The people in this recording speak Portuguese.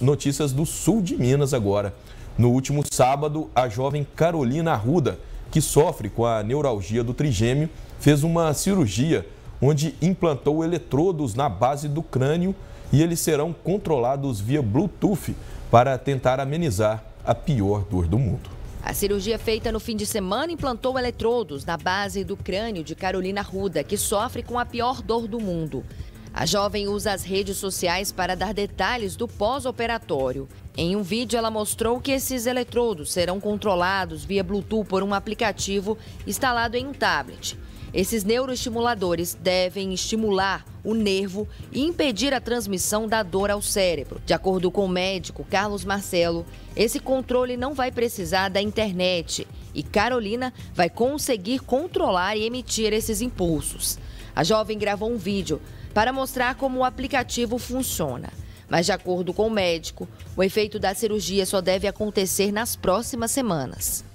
Notícias do sul de Minas agora. No último sábado, a jovem Carolina Arruda, que sofre com a neuralgia do trigêmeo, fez uma cirurgia onde implantou eletrodos na base do crânio e eles serão controlados via Bluetooth para tentar amenizar a pior dor do mundo. A cirurgia feita no fim de semana implantou eletrodos na base do crânio de Carolina Ruda, que sofre com a pior dor do mundo. A jovem usa as redes sociais para dar detalhes do pós-operatório. Em um vídeo, ela mostrou que esses eletrodos serão controlados via Bluetooth por um aplicativo instalado em um tablet. Esses neuroestimuladores devem estimular o nervo e impedir a transmissão da dor ao cérebro. De acordo com o médico Carlos Marcelo, esse controle não vai precisar da internet e Carolina vai conseguir controlar e emitir esses impulsos. A jovem gravou um vídeo para mostrar como o aplicativo funciona. Mas, de acordo com o médico, o efeito da cirurgia só deve acontecer nas próximas semanas.